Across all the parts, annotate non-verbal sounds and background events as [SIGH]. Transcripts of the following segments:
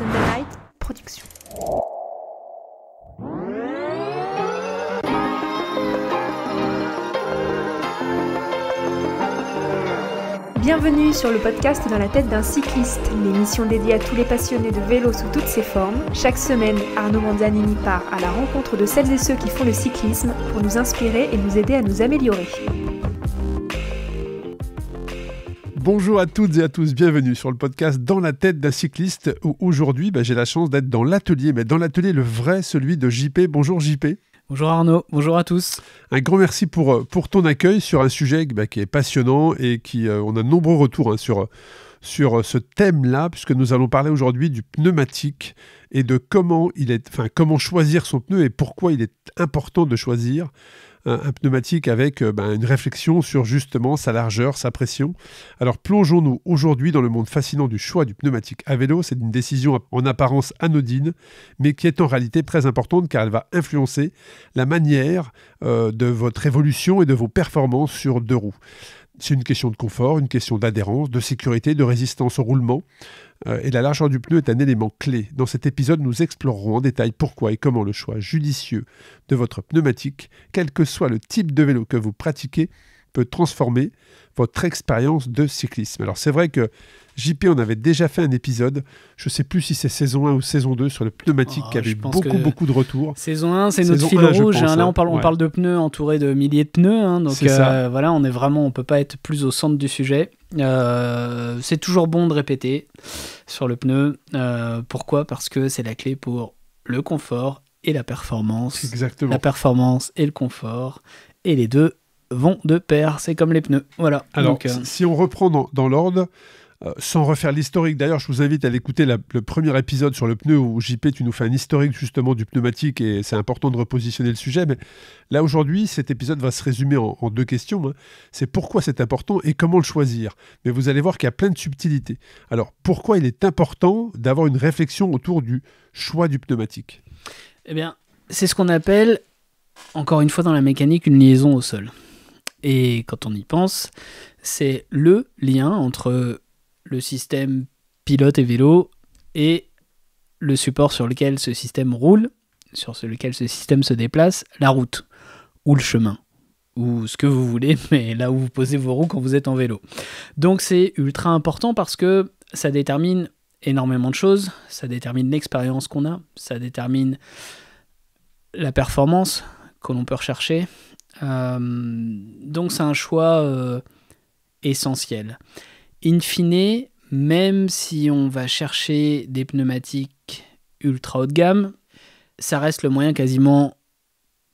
NIGHT Productions. Bienvenue sur le podcast Dans la tête d'un cycliste, l'émission dédiée à tous les passionnés de vélo sous toutes ses formes. Chaque semaine, Arnaud Manzanini part à la rencontre de celles et ceux qui font le cyclisme pour nous inspirer et nous aider à nous améliorer. Bonjour à toutes et à tous, bienvenue sur le podcast Dans la tête d'un cycliste où aujourd'hui bah, j'ai la chance d'être dans l'atelier, mais dans l'atelier le vrai, celui de JP. Bonjour JP. Bonjour Arnaud, bonjour à tous. Un grand merci pour, euh, ton accueil sur un sujet bah, qui est passionnant et qui euh, on a de nombreux retours hein, sur, sur euh, ce thème-là, puisque nous allons parler aujourd'hui du pneumatique et de comment, il est, comment choisir son pneu et pourquoi il est important de choisir un, pneumatique avec euh, ben, une réflexion sur justement sa largeur, sa pression. Alors plongeons-nous aujourd'hui dans le monde fascinant du choix du pneumatique à vélo. C'est une décision en apparence anodine, mais qui est en réalité très importante car elle va influencer la manière euh, de votre évolution et de vos performances sur deux roues. C'est une question de confort, une question d'adhérence, de sécurité, de résistance au roulement. Euh, et la largeur du pneu est un élément clé. Dans cet épisode, nous explorerons en détail pourquoi et comment le choix judicieux de votre pneumatique, quel que soit le type de vélo que vous pratiquez, transformer votre expérience de cyclisme. Alors c'est vrai que JP, on avait déjà fait un épisode, je ne sais plus si c'est saison 1 ou saison 2, sur le pneumatique oh, qui avait beaucoup, beaucoup de retours. Saison 1, c'est notre fil rouge. Hein. Là, hein. on parle, on parle de pneus entourés de milliers de pneus. Hein. donc euh, voilà, on est vraiment, on peut pas être plus au centre du sujet. Euh, c'est toujours bon de répéter sur le pneu. Euh, pourquoi Parce que c'est la clé pour le confort et la performance. Exactement. La performance et le confort. Et les deux vont de pair, c'est comme les pneus. Voilà. Alors, euh, si on reprend dans, l'ordre, euh, sans refaire l'historique, d'ailleurs, je vous invite à l'écouter le premier épisode sur le pneu où JP, tu nous fais un historique justement du pneumatique et c'est important de repositionner le sujet. Mais là, aujourd'hui, cet épisode va se résumer en, deux questions. Hein. C'est pourquoi c'est important et comment le choisir. Mais vous allez voir qu'il y a plein de subtilités. Alors, pourquoi il est important d'avoir une réflexion autour du choix du pneumatique Eh bien, c'est ce qu'on appelle, encore une fois dans la mécanique, une liaison au sol. Et quand on y pense, c'est le lien entre le système pilote et vélo et le support sur lequel ce système roule, sur lequel ce système se déplace, la route ou le chemin ou ce que vous voulez, [LAUGHS] mais là où vous posez vos roues quand vous êtes en vélo. Donc c'est ultra important parce que ça détermine énormément de choses, ça détermine l'expérience qu'on a, ça détermine la performance que l'on peut rechercher, euh, donc c'est un choix euh, essentiel. In fine, même si on va chercher des pneumatiques ultra haut de gamme, ça reste le moyen quasiment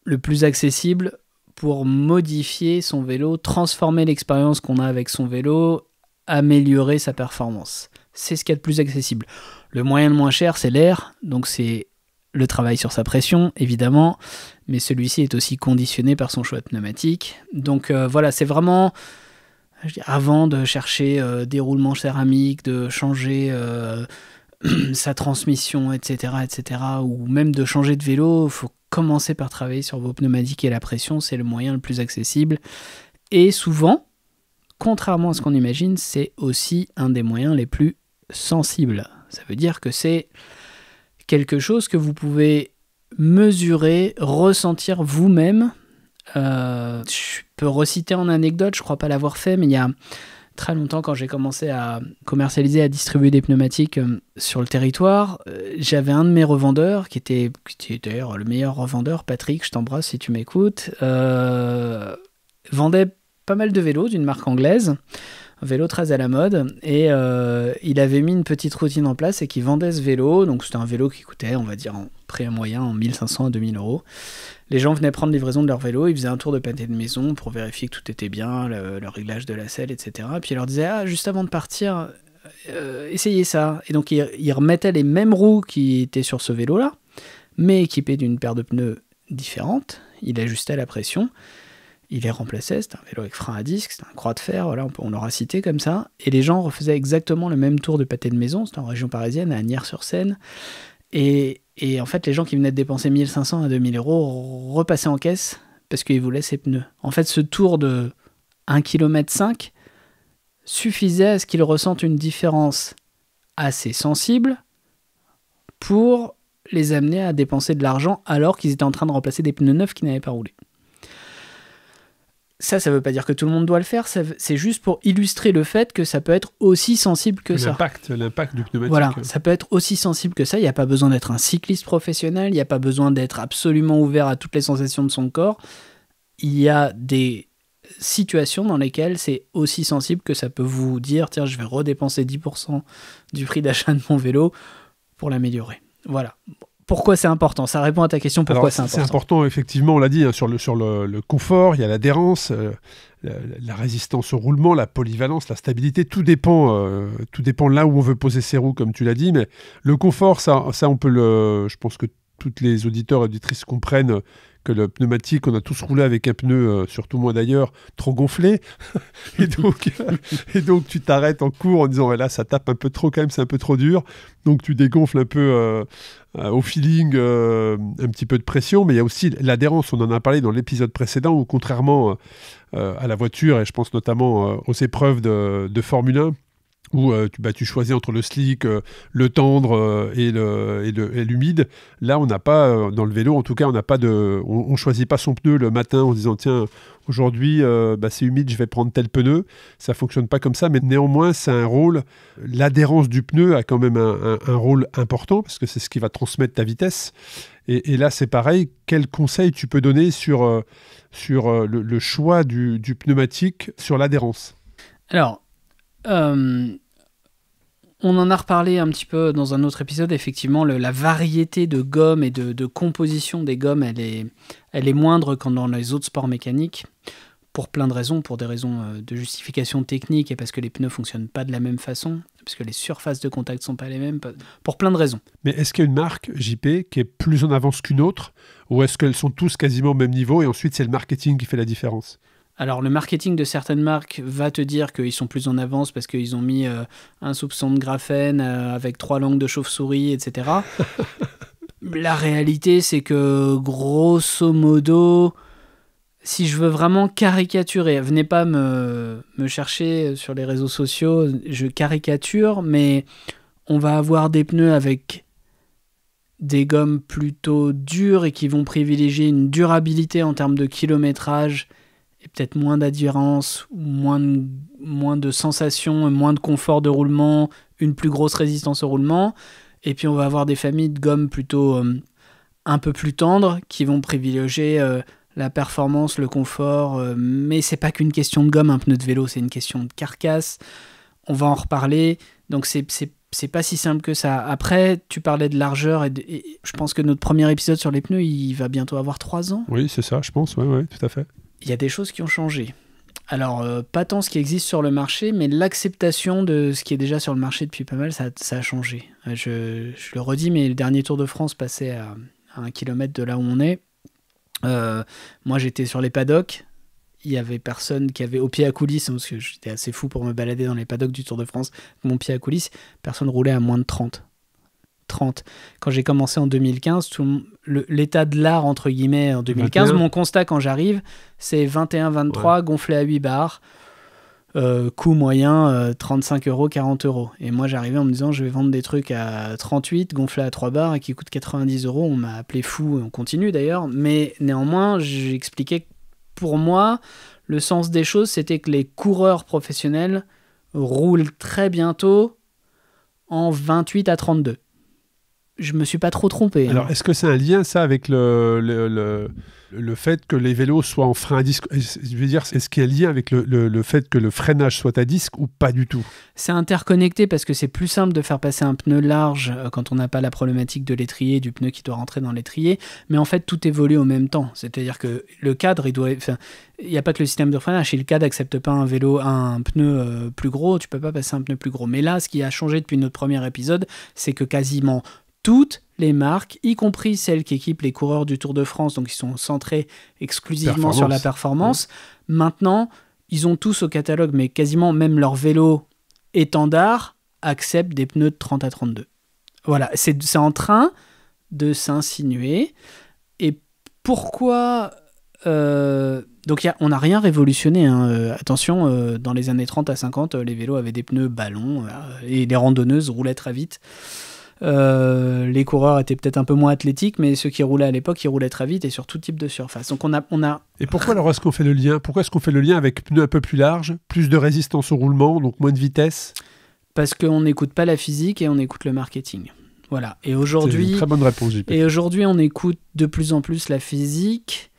le plus accessible pour modifier son vélo, transformer l'expérience qu'on a avec son vélo, améliorer sa performance. C'est ce qu'il y a de plus accessible. Le moyen le moins cher, c'est l'air, donc c'est le travail sur sa pression, évidemment, mais celui-ci est aussi conditionné par son choix pneumatique. Donc euh, voilà, c'est vraiment avant de chercher euh, des roulements céramiques, de changer euh, [CLEARS THROAT] sa transmission, etc., etc., ou même de changer de vélo, il faut commencer par travailler sur vos pneumatiques et la pression, c'est le moyen le plus accessible. Et souvent, contrairement à ce qu'on imagine, c'est aussi un des moyens les plus sensibles. Ça veut dire que c'est quelque chose que vous pouvez mesurer, ressentir vous-même. Euh, je peux reciter en anecdote, je crois pas l'avoir fait, mais il y a très longtemps quand j'ai commencé à commercialiser, à distribuer des pneumatiques euh, sur le territoire, euh, j'avais un de mes revendeurs qui était, d'ailleurs le meilleur revendeur, Patrick, je t'embrasse si tu m'écoutes, vendait pas mal de vélos d'une marque anglaise vélo très à la mode. Et euh, il avait mis une petite routine en place et qui vendait ce vélo. Donc c'était un vélo qui coûtait, on va dire, en prix moyen, en 1500 à 2000 euros. Les gens venaient prendre livraison de leur vélo, ils faisaient un tour de pâté de maison pour vérifier que tout était bien, le, réglage de la selle, etc. puis il leur disait « ah, juste avant de partir, euh, essayez ça. Et donc il remettait les mêmes roues qui étaient sur ce vélo-là, mais équipées d'une paire de pneus différentes. Il ajustait la pression il les remplaçait, c'était un vélo avec frein à disque, c'était un croix de fer, on, l'aura cité comme ça, et les gens refaisaient exactement le même tour de pâté de maison, c'était en région parisienne, à Agnières-sur-Seine, et, en fait les gens qui venaient de dépenser 1500 à 2000 euros repassaient en caisse parce qu'ils voulaient ces pneus. En fait ce tour de 1,5 km suffisait à ce qu'ils ressentent une différence assez sensible pour les amener à dépenser de l'argent alors qu'ils étaient en train de remplacer des pneus neufs qui n'avaient pas roulé ça, ça veut pas dire que tout le monde doit le faire, c'est juste pour illustrer le fait que ça peut être aussi sensible que ça. L'impact du pneumatique. Voilà, ça peut être aussi sensible que ça. Il n'y a pas besoin d'être un cycliste professionnel, il n'y a pas besoin d'être absolument ouvert à toutes les sensations de son corps. Il y a des situations dans lesquelles c'est aussi sensible que ça peut vous dire tiens, je vais redépenser 10% du prix d'achat de mon vélo pour l'améliorer. Voilà pourquoi c'est important Ça répond à ta question, pourquoi c'est important C'est important, effectivement, on l'a dit, hein, sur, le, sur le, confort, il y a l'adhérence, euh, la, résistance au roulement, la polyvalence, la stabilité, tout dépend, euh, tout dépend là où on veut poser ses roues, comme tu l'as dit, mais le confort, ça, ça on peut le... Je pense que tous les auditeurs et auditrices comprennent que le pneumatique, on a tous roulé avec un pneu, euh, surtout moi d'ailleurs, trop gonflé. [LAUGHS] et, donc, tu t'arrêtes en cours en disant, là, ça tape un peu trop quand même, c'est un peu trop dur. Donc, tu dégonfles un peu euh, euh, au feeling, un petit peu de pression. Mais il y a aussi l'adhérence, on en a parlé dans l'épisode précédent, où contrairement à la voiture, et je pense notamment aux épreuves de Formule 1, où euh, tu, bah, tu, choisis entre le slick, euh, le tendre euh, et, le, et, l'humide. Là, on n'a pas, dans le vélo en tout cas, on n'a pas de, on, choisit pas son pneu le matin en disant tiens, aujourd'hui bah, c'est humide, je vais prendre tel pneu. Ça fonctionne pas comme ça, mais néanmoins, c'est un rôle. L'adhérence du pneu a quand même un, rôle important parce que c'est ce qui va transmettre ta vitesse. Et, là, c'est pareil. Quel conseil tu peux donner sur, sur le, choix du, du pneumatique, sur l'adhérence Alors, euh, on en a reparlé un petit peu dans un autre épisode. Effectivement, la variété de gommes et de, composition des gommes, elle est, elle est moindre qu'en dans les autres sports mécaniques pour plein de raisons, pour des raisons euh, de justification technique et parce que les pneus fonctionnent pas de la même façon, parce que les surfaces de contact sont pas les mêmes, pour plein de raisons. Mais est-ce qu'il y a une marque JP qui est plus en avance qu'une autre, ou est-ce qu'elles sont tous quasiment au même niveau et ensuite c'est le marketing qui fait la différence alors le marketing de certaines marques va te dire qu'ils sont plus en avance parce qu'ils ont mis euh, un soupçon de graphène euh, avec trois langues de chauve-souris, etc. [LAUGHS] La réalité, c'est que grosso modo, si je veux vraiment caricaturer, venez pas me, me chercher sur les réseaux sociaux, je caricature, mais on va avoir des pneus avec des gommes plutôt dures et qui vont privilégier une durabilité en termes de kilométrage peut-être moins d'adhérence, moins de, moins de sensations, moins de confort de roulement, une plus grosse résistance au roulement. Et puis on va avoir des familles de gomme plutôt euh, un peu plus tendres qui vont privilégier euh, la performance, le confort. Mais euh, mais c'est pas qu'une question de gomme, un pneu de vélo, c'est une question de carcasse. On va en reparler. Donc c'est c'est pas si simple que ça. Après, tu parlais de largeur et, je pense que notre premier épisode sur les pneus, il va bientôt avoir 3 ans. Oui, c'est ça, je pense, Oui, ouais, tout à fait il y a des choses qui ont changé. Alors, euh, pas tant ce qui existe sur le marché, mais l'acceptation de ce qui est déjà sur le marché depuis pas mal, ça, a changé. Euh, je, le redis, mais le dernier Tour de France passait à, un kilomètre de là où on est. Euh, moi, j'étais sur les paddocks. Il y avait personne qui avait au pied à coulisses, hein, parce que j'étais assez fou pour me balader dans les paddocks du Tour de France, mon pied à coulisses, personne roulait à moins de 30. Quand j'ai commencé en 2015, l'état de l'art, entre guillemets, en 2015, mon constat quand j'arrive, c'est 21-23, gonflé à 8 bars. Euh, coût moyen 35 euh, euros, 40 euros. Et moi j'arrivais en me disant je vais vendre des trucs à 38, gonflé à 3 bars et qui coûtent 90 euros. On m'a appelé fou on continue d'ailleurs. Mais néanmoins, j'expliquais que pour moi, le sens des choses c'était que les coureurs professionnels roulent très bientôt en 28 à 32 je me suis pas trop trompé. Hein. Alors, est-ce que c'est un lien, ça, avec le, le, le, fait que les vélos soient en frein à disque Je veux dire, est-ce qu'il y a un lien avec le, fait que le freinage soit à disque ou pas du tout C'est interconnecté parce que c'est plus simple de faire passer un pneu large euh, quand on n'a pas la problématique de l'étrier, du pneu qui doit rentrer dans l'étrier. Mais en fait, tout évolue au même temps. C'est-à-dire que le cadre, il doit. Enfin, il n'y a pas que le système de freinage. Si le cadre n'accepte pas un vélo, un pneu euh, plus gros, tu peux pas passer un pneu plus gros. Mais là, ce qui a changé depuis notre premier épisode, c'est que quasiment toutes les marques, y compris celles qui équipent les coureurs du Tour de France, donc ils sont centrés exclusivement sur la performance. Maintenant, ils ont tous au catalogue, mais quasiment même leur vélo étendard accepte des pneus de 30 à 32. Voilà, c'est en train de s'insinuer. Et pourquoi... Euh, donc on n'a rien révolutionné. Hein, euh, attention, euh, dans les années 30 à 50, les vélos avaient des pneus ballons et les randonneuses roulaient très vite. Euh, les coureurs étaient peut-être un peu moins athlétiques, mais ceux qui roulaient à l'époque, ils roulaient très vite et sur tout type de surface. Donc on a, on a... Et pourquoi alors est-ce qu'on fait le lien Pourquoi est-ce qu'on fait le lien avec pneus un peu plus larges, plus de résistance au roulement, donc moins de vitesse Parce qu'on n'écoute pas la physique et on écoute le marketing. Voilà. Et aujourd'hui, très bonne réponse. Et aujourd'hui, on écoute de plus en plus la physique.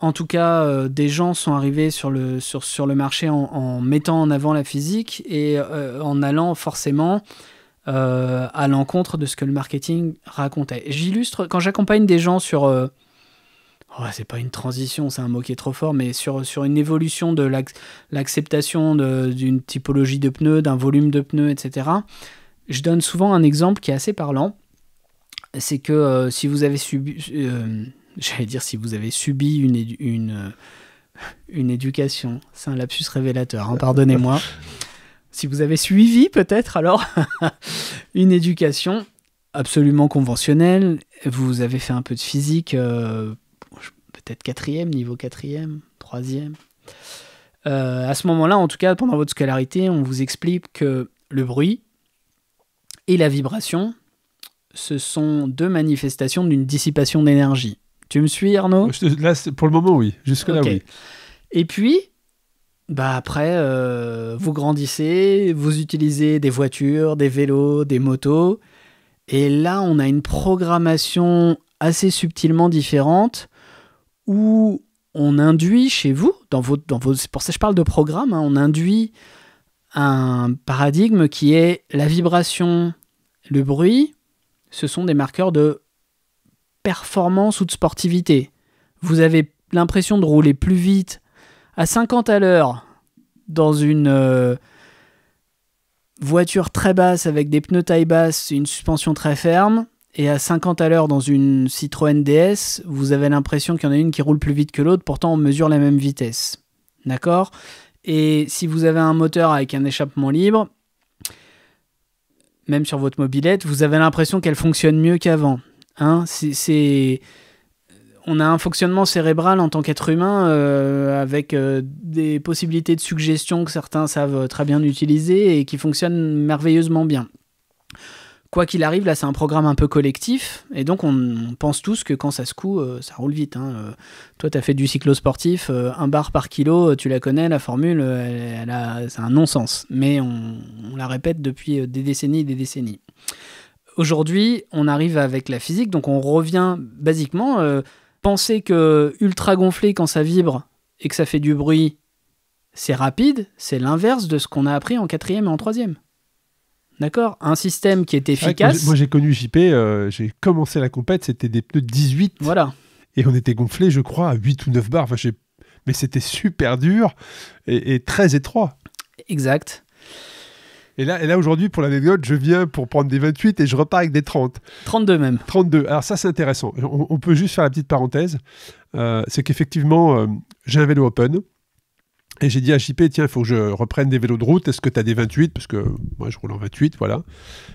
En tout cas, euh, des gens sont arrivés sur le, sur, sur le marché en, mettant en avant la physique et euh, en allant forcément euh, à l'encontre de ce que le marketing racontait. J'illustre, quand j'accompagne des gens sur... Euh, oh, c'est pas une transition, c'est un mot qui est trop fort, mais sur, sur une évolution de l'acceptation d'une typologie de pneus, d'un volume de pneus, etc., je donne souvent un exemple qui est assez parlant. C'est que euh, si vous avez subi... [LAUGHS] J'allais dire si vous avez subi une... [LAUGHS] une éducation. C'est un lapsus révélateur, hein, pardonnez-moi si vous avez suivi peut-être alors [LAUGHS] une éducation absolument conventionnelle, vous avez fait un peu de physique, euh, peut-être quatrième, niveau quatrième, troisième. Euh, à ce moment-là, en tout cas, pendant votre scolarité, on vous explique que le bruit et la vibration, ce sont deux manifestations d'une dissipation d'énergie. Tu me suis, Arnaud pour le moment, oui. Jusque-là, oui. Et puis, bah après, euh, vous grandissez, vous utilisez des voitures, des vélos, des motos, et là on a une programmation assez subtilement différente où on induit chez vous, dans vos, dans vos, pour ça je parle de programme, hein, on induit un paradigme qui est la vibration, le bruit, ce sont des marqueurs de performance ou de sportivité. Vous avez l'impression de rouler plus vite à 50 à l'heure dans une euh, voiture très basse avec des pneus taille basse et une suspension très ferme, et à 50 à l'heure dans une Citroën DS, vous avez l'impression qu'il y en a une qui roule plus vite que l'autre, pourtant on mesure la même vitesse. D'accord Et si vous avez un moteur avec un échappement libre, même sur votre mobilette, vous avez l'impression qu'elle fonctionne mieux qu'avant. Hein c'est on a un fonctionnement cérébral en tant qu'être humain euh, avec euh, des possibilités de suggestion que certains savent très bien utiliser et qui fonctionnent merveilleusement bien. Quoi qu'il arrive, là c'est un programme un peu collectif, et donc on, pense tous que quand ça se coud, euh, ça roule vite. Hein. toi as fait du cyclo sportif, un bar par kilo, tu la connais, la formule, c'est un non-sens, mais on, la répète depuis des décennies et des décennies aujourd'hui, on arrive avec la physique, donc on revient basiquement penser que ultra gonflé quand ça vibre et que ça fait du bruit, c'est rapide, c'est l'inverse de ce qu'on a appris en quatrième et en troisième. D'accord Un système qui est efficace. moi, j'ai connu JP, euh, j'ai commencé la compète, c'était des pneus de 18. Voilà. Et on était gonflé, je crois, à 8 ou 9 bars. Enfin, mais c'était super dur et, très étroit. Exact. Et là, et là aujourd'hui, pour l'anecdote, je viens pour prendre des 28 et je repars avec des 30. 32 même. 32. Alors ça, c'est intéressant. On, peut juste faire la petite parenthèse. Euh, c'est qu'effectivement, euh, j'ai un vélo open. Et j'ai dit à JP, tiens, il faut que je reprenne des vélos de route. Est-ce que tu as des 28 Parce que moi, je roule en 28, voilà.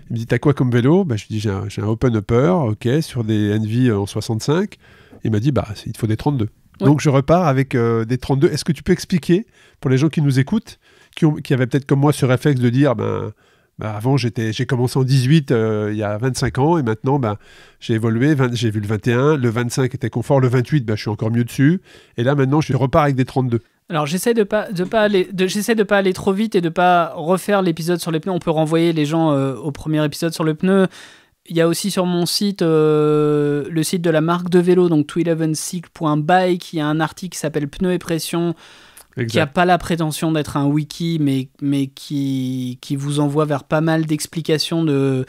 Il me dit, t'as quoi comme vélo bah, Je lui dis, j'ai un, open upper, ok, sur des Envy en 65. Il m'a dit, bah, il te faut des 32. Donc, je repars avec euh, des 32. Est-ce que tu peux expliquer, pour les gens qui nous écoutent, qui, avait avaient peut-être comme moi ce réflexe de dire, ben, ben avant j'étais, j'ai commencé en 18, euh, il y a 25 ans, et maintenant ben, j'ai évolué, j'ai vu le 21, le 25 était confort, le 28, ben, je suis encore mieux dessus, et là maintenant je repars avec des 32. Alors j'essaie de pas de pas aller de, j'essaie de pas aller trop vite et de pas refaire l'épisode sur les pneus. On peut renvoyer les gens euh, au premier épisode sur le pneu. Il y a aussi sur mon site euh, le site de la marque de vélo donc 211 il y a un article qui s'appelle Pneus et pression qui n'a pas la prétention d'être un wiki, mais, mais qui, vous envoie vers pas mal d'explications de,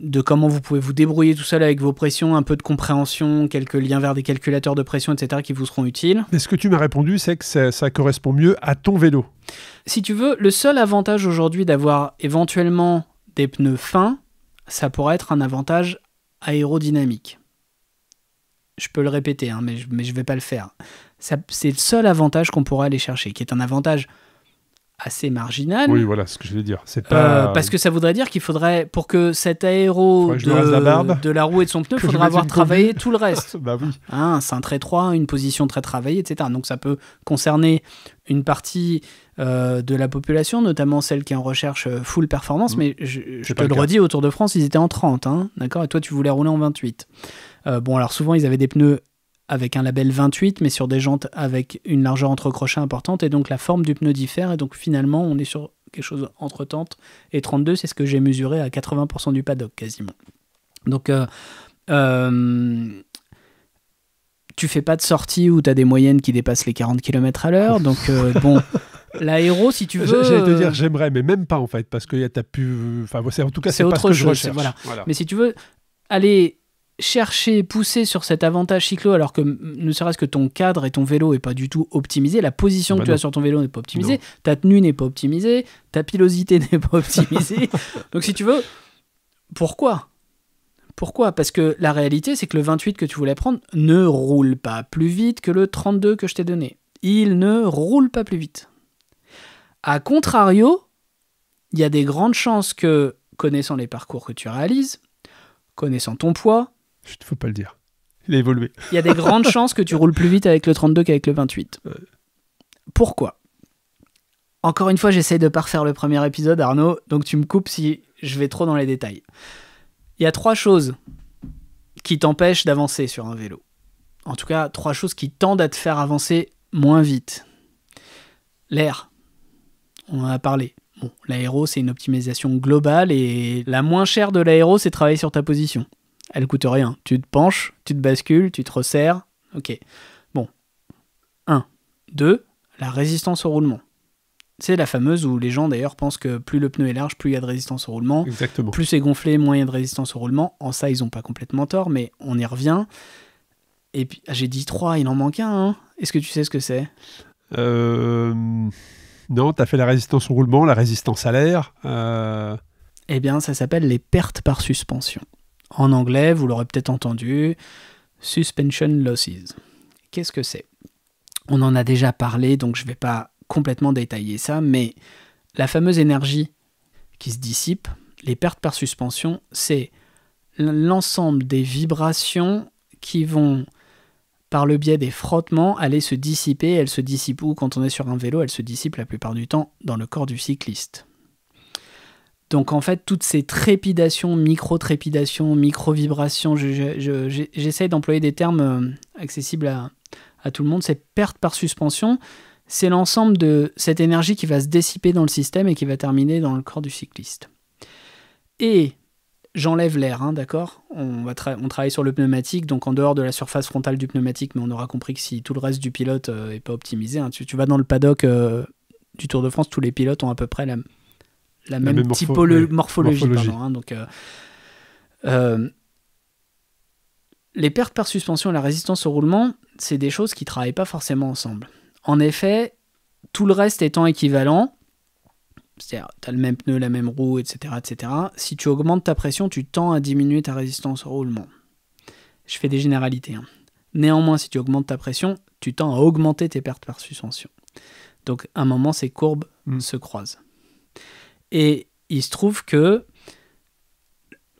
de comment vous pouvez vous débrouiller tout seul avec vos pressions, un peu de compréhension, quelques liens vers des calculateurs de pression, etc., qui vous seront utiles. Mais ce que tu m'as répondu, c'est que ça, correspond mieux à ton vélo. Si tu veux, le seul avantage aujourd'hui d'avoir éventuellement des pneus fins, ça pourrait être un avantage aérodynamique je peux le répéter, hein, mais, je, mais je vais pas le faire c'est le seul avantage qu'on pourra aller chercher, qui est un avantage assez marginal. Oui, voilà ce que je voulais dire. C'est euh, parce que ça voudrait dire qu'il faudrait, pour que cet aéro de la, roue et de son pneu, il faudrait avoir travaillé tout le reste. [LAUGHS] bah oui. Hein, un très 3, une position très travaillée, etc. Donc ça peut concerner une partie euh, de la population, notamment celle qui est en recherche euh, full performance, mm. mais je, te le, redis, autour de France, ils étaient en 30, hein. d'accord Et toi, tu voulais rouler en 28. bon, alors souvent, ils avaient des pneus avec un label 28, mais sur des jantes avec une largeur entre crochets importante, et donc la forme du pneu diffère, et donc finalement on est sur quelque chose entre 30 et 32, c'est ce que j'ai mesuré à 80% du paddock quasiment. Donc euh, euh, tu fais pas de sortie où tu as des moyennes qui dépassent les 40 km à l'heure, donc euh, [LAUGHS] bon... L'aéro, si tu veux. J'allais te dire, euh, j'aimerais, mais même pas en fait, parce que as pu. Enfin, en tout cas, c'est autre que chose, je Voilà. Mais si tu veux, allez chercher pousser sur cet avantage cyclo alors que ne serait-ce que ton cadre et ton vélo est pas du tout optimisé, la position bah que tu as sur ton vélo n'est pas optimisée, ta tenue n'est pas optimisée, ta pilosité [LAUGHS] n'est pas optimisée. [LAUGHS] Donc si tu veux, pourquoi pourquoi Parce que la réalité, c'est que le 28 que tu voulais prendre ne roule pas plus vite que le 32 que je t'ai donné. Il ne roule pas plus vite. A contrario, il y a des grandes chances que, connaissant les parcours que tu réalises, connaissant ton poids, il faut pas le dire. Il a évolué. Il y a des grandes chances que tu roules plus vite avec le 32 qu'avec le 28. Pourquoi Encore une fois, j'essaye de pas refaire le premier épisode, Arnaud, donc tu me coupes si je vais trop dans les détails. Il y a trois choses qui t'empêchent d'avancer sur un vélo. En tout cas, trois choses qui tendent à te faire avancer moins vite. L'air, on en a parlé. Bon, l'aéro, c'est une optimisation globale et la moins chère de l'aéro, c'est travailler sur ta position. Elle coûte rien. Tu te penches, tu te bascules, tu te resserres. Ok. Bon. 1. 2. La résistance au roulement. C'est la fameuse où les gens d'ailleurs pensent que plus le pneu est large, plus il y a de résistance au roulement. Exactement. Plus c'est gonflé, moins il y a de résistance au roulement. En ça, ils n'ont pas complètement tort, mais on y revient. Et puis, ah, j'ai dit 3, il en manque un. Hein. Est-ce que tu sais ce que c'est euh... Non, tu as fait la résistance au roulement, la résistance à l'air. Euh. Eh bien, ça s'appelle les pertes par suspension. En anglais, vous l'aurez peut-être entendu, suspension losses. Qu'est-ce que c'est On en a déjà parlé, donc je ne vais pas complètement détailler ça, mais la fameuse énergie qui se dissipe, les pertes par suspension, c'est l'ensemble des vibrations qui vont, par le biais des frottements, aller se dissiper. Elles se dissipent Ou Quand on est sur un vélo, elles se dissipent la plupart du temps dans le corps du cycliste. Donc en fait, toutes ces trépidations, micro-trépidations, micro-vibrations, j'essaye d'employer des termes euh, accessibles à, tout le monde, c'est perte par suspension, c'est l'ensemble de cette énergie qui va se dissiper dans le système et qui va terminer dans le corps du cycliste. Et j'enlève l'air, hein, d'accord on, on travaille sur le pneumatique, donc en dehors de la surface frontale du pneumatique, mais on aura compris que si tout le reste du pilote n'est euh, pas optimisé, hein, tu, vas dans le paddock euh, du Tour de France, tous les pilotes ont à peu près la, la, même, typologie, morphologie. Hein, donc, euh, euh, les pertes par suspension et la résistance au roulement, c'est des choses qui ne travaillent pas forcément ensemble. En effet, tout le reste étant équivalent, c'est-à-dire tu as le même pneu, la même roue, etc., etc., si tu augmentes ta pression, tu tends à diminuer ta résistance au roulement. Je fais des généralités. Hein. Néanmoins, si tu augmentes ta pression, tu tends à augmenter tes pertes par suspension. Donc à un moment, ces courbes hmm. se croisent. Et il se trouve que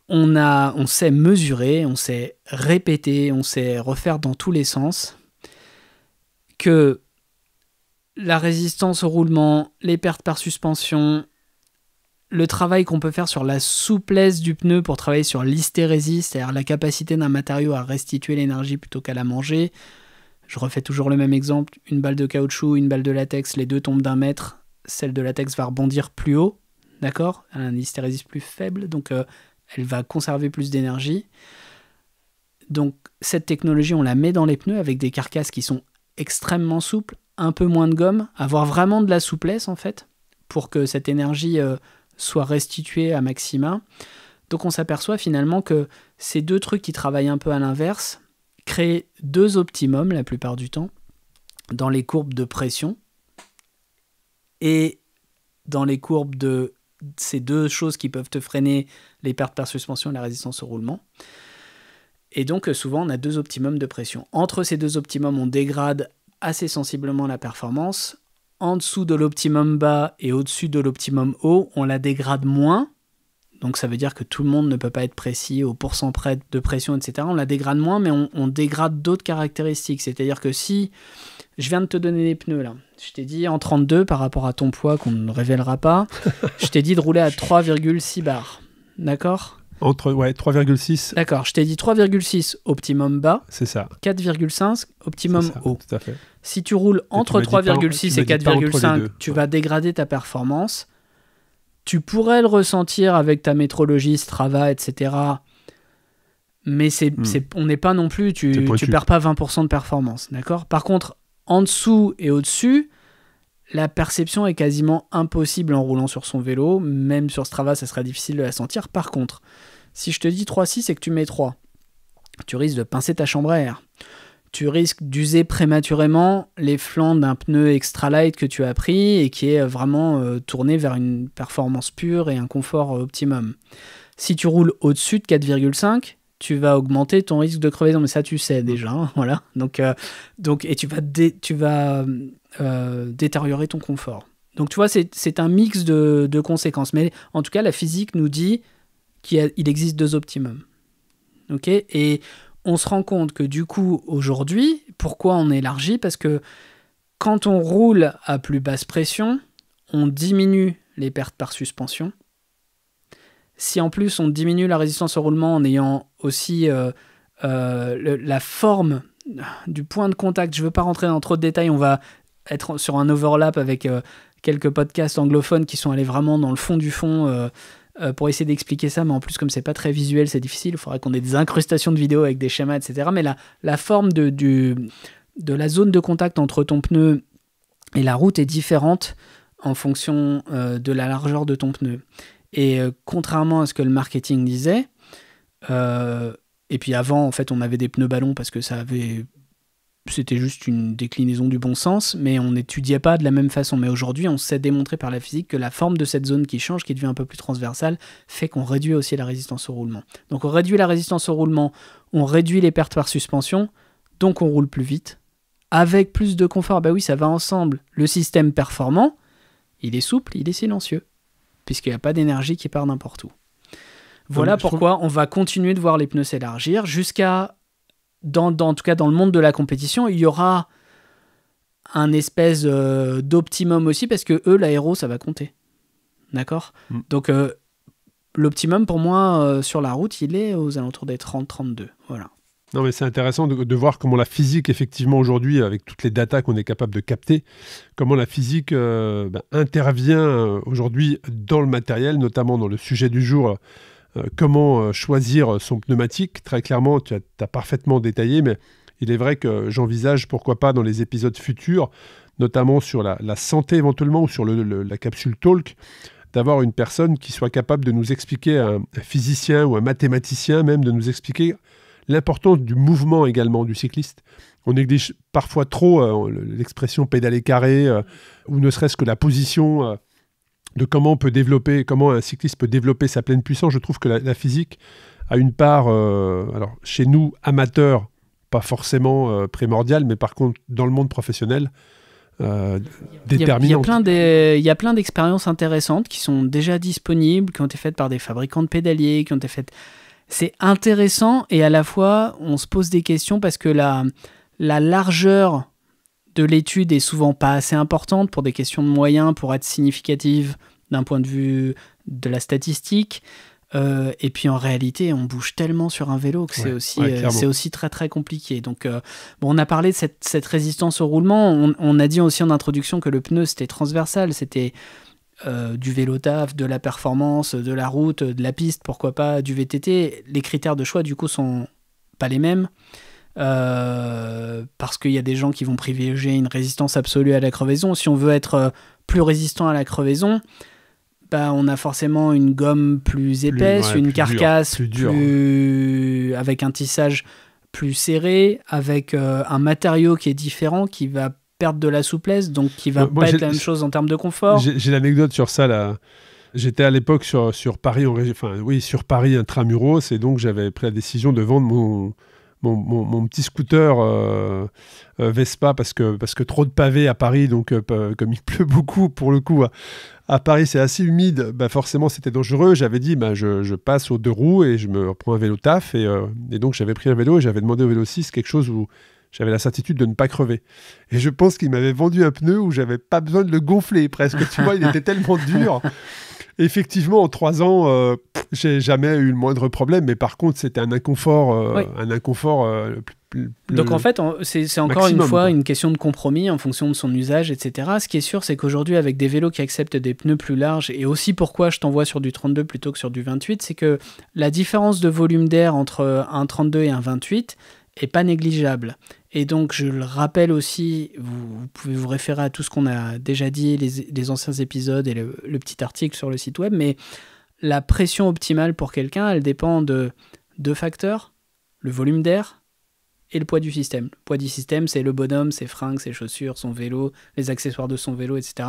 on, sait mesurer, on sait répéter, on sait refaire dans tous les sens que la résistance au roulement, les pertes par suspension, le travail qu'on peut faire sur la souplesse du pneu pour travailler sur l'hystérésie, c'est-à-dire la capacité d'un matériau à restituer l'énergie plutôt qu'à la manger. Je refais toujours le même exemple, une balle de caoutchouc, une balle de latex, les deux tombent d'un mètre, celle de latex va rebondir plus haut d'accord Elle a un hystérésis plus faible, donc euh, elle va conserver plus d'énergie. Donc cette technologie, on la met dans les pneus avec des carcasses qui sont extrêmement souples, un peu moins de gomme, avoir vraiment de la souplesse en fait, pour que cette énergie euh, soit restituée à maxima. Donc on s'aperçoit finalement que ces deux trucs qui travaillent un peu à l'inverse créent deux optimums la plupart du temps dans les courbes de pression et dans les courbes de ces deux choses qui peuvent te freiner les pertes par suspension et la résistance au roulement. Et donc euh, souvent on a deux optimums de pression. Entre ces deux optimums, on dégrade assez sensiblement la performance. En dessous de l'optimum bas et au-dessus de l'optimum haut, on la dégrade moins. Donc ça veut dire que tout le monde ne peut pas être précis au pourcent près de pression, etc. On la dégrade moins, mais on, on dégrade d'autres caractéristiques. C'est-à-dire que si je viens de te donner les pneus là. Je t'ai dit en 32 par rapport à ton poids qu'on ne révélera pas. [LAUGHS] je t'ai dit de rouler à 3,6 bars. D'accord Entre, ouais, 3,6. D'accord, je t'ai dit 3,6 optimum bas. C'est ça. 4,5 optimum haut. Tout à fait. Si tu roules entre 3,6 et 4,5, tu vas dégrader ta performance. Tu pourrais le ressentir avec ta métrologie, Strava, etc. Mais hmm. c'est, on n'est pas non plus, tu, tu perds pas 20% de performance, d'accord Par contre, en dessous et au-dessus, la perception est quasiment impossible en roulant sur son vélo. Même sur Strava, ça sera difficile de la sentir. Par contre, si je te dis 3-6 et que tu mets 3, tu risques de pincer ta chambre à air. Tu risques d'user prématurément les flancs d'un pneu extra light que tu as pris et qui est vraiment euh, tourné vers une performance pure et un confort euh, optimum. Si tu roules au-dessus de 4,5, tu vas augmenter ton risque de crevaison. Mais ça, tu sais déjà. Hein, voilà. Euh, donc, et tu vas, tu vas euh, détériorer ton confort. Donc, tu vois, c'est un mix de, de, conséquences. Mais en tout cas, la physique nous dit qu'il existe deux optimums. Et on se rend compte que du coup, aujourd'hui, pourquoi on élargit Parce que quand on roule à plus basse pression, on diminue les pertes par suspension si en plus on diminue la résistance au roulement en ayant aussi euh, euh, la forme du point de contact, je ne veux pas rentrer dans trop de détails, on va être sur un overlap avec euh, quelques podcasts anglophones qui sont allés vraiment dans le fond du fond pour essayer d'expliquer ça, mais en plus comme c'est pas très visuel, c'est difficile, il faudra qu'on ait des incrustations de vidéos avec des schémas, etc. Mais la, forme de, de la zone de contact entre ton pneu et la route est différente en fonction de la largeur de ton pneu. Et euh, contrairement à ce que le marketing disait, euh, et puis avant, en fait, on avait des pneus ballons parce que ça avait. C'était juste une déclinaison du bon sens, mais on n'étudiait pas de la même façon. Mais aujourd'hui, on sait démontrer par la physique que la forme de cette zone qui change, qui devient un peu plus transversale, fait qu'on réduit aussi la résistance au roulement. Donc on réduit la résistance au roulement, on réduit les pertes par suspension, donc on roule plus vite, avec plus de confort. Bah oui, ça va ensemble. Le système performant, il est souple, il est silencieux puisqu'il n'y a pas d'énergie qui part n'importe où. Voilà pourquoi on va continuer de voir les pneus s'élargir jusqu'à, dans, en tout cas dans le monde de la compétition, il y aura un espèce euh, d'optimum aussi, parce que eux, l'aéro, ça va compter. D'accord hmm. Donc, euh, l'optimum pour moi euh, sur la route, il est aux alentours des 30-32. Voilà. Non, mais c'est intéressant de, voir comment la physique, effectivement, aujourd'hui, avec toutes les datas qu'on est capable de capter, comment la physique euh, ben, intervient euh, aujourd'hui dans le matériel, notamment dans le sujet du jour, euh, comment choisir son pneumatique. Très clairement, tu as, parfaitement détaillé, mais il est vrai que j'envisage, pourquoi pas, dans les épisodes futurs, notamment sur la, santé éventuellement ou sur la capsule talk, d'avoir une personne qui soit capable de nous expliquer, un physicien ou un mathématicien même, de nous expliquer l'importance du mouvement également du cycliste. On néglige parfois trop euh, l'expression pédaler carré, euh, ou ne serait-ce que la position euh, de comment on peut développer, comment un cycliste peut développer sa pleine puissance. Je trouve que la, physique a une part, alors chez nous amateurs, pas forcément primordiale, mais par contre dans le monde professionnel, euh, déterminante. Il y a plein d'expériences intéressantes qui sont déjà disponibles, qui ont été faites par des fabricants de pédaliers, qui ont été faites c'est intéressant et à la fois on se pose des questions parce que la, la largeur de l'étude est souvent pas assez importante pour des questions de moyens, pour être significative d'un point de vue de la statistique. Euh, et puis en réalité, on bouge tellement sur un vélo que c'est aussi, euh, c'est aussi très très compliqué. Donc, euh, bon, on a parlé de cette, résistance au roulement. On, on, a dit aussi en introduction que le pneu c'était transversal, c'était euh, du vélo taf, de la performance, de la route, de la piste, pourquoi pas du VTT, les critères de choix du coup sont pas les mêmes. Euh, parce qu'il y a des gens qui vont privilégier une résistance absolue à la crevaison. Si on veut être euh, plus résistant à la crevaison, bah, on a forcément une gomme plus épaisse, une carcasse plus, avec un tissage plus serré, avec un matériau qui est différent, qui va perte de la souplesse, donc qui va euh, pas être la même chose en termes de confort. J'ai l'anecdote sur ça là. J'étais à l'époque sur, sur Paris, enfin oui, sur Paris intramuros, et donc j'avais pris la décision de vendre mon, mon, petit scooter euh, euh, Vespa parce que, parce que trop de pavés à Paris, donc comme il [LAUGHS] pleut beaucoup pour le coup, à, Paris c'est assez humide, bah forcément c'était dangereux. J'avais dit, bah, je, passe aux deux roues et je me reprends un vélo taf, et, et donc j'avais pris un vélo et j'avais demandé au vélo 6 quelque chose où j'avais la certitude de ne pas crever. Et je pense qu'il m'avait vendu un pneu où j'avais pas besoin de le gonfler presque. Tu vois, il était tellement dur. [LAUGHS] Effectivement, en trois ans, euh, j'ai jamais eu le moindre problème. Mais par contre, c'était un inconfort, euh, un inconfort euh, donc en fait, c'est encore une fois une question de compromis en fonction de son usage, etc. Ce qui est sûr, c'est qu'aujourd'hui, avec des vélos qui acceptent des pneus plus larges, et aussi pourquoi je t'envoie sur du 32 plutôt que sur du 28, c'est que la différence de volume d'air entre un 32 et un 28, est pas négligeable. Et donc, je le rappelle aussi, vous, pouvez vous référer à tout ce qu'on a déjà dit, les, anciens épisodes et le, petit article sur le site web, mais la pression optimale pour quelqu'un, elle dépend de deux facteurs, le volume d'air et le poids du système. poids du système, c'est le bonhomme, ses fringues, ses chaussures, son vélo, les accessoires de son vélo, etc.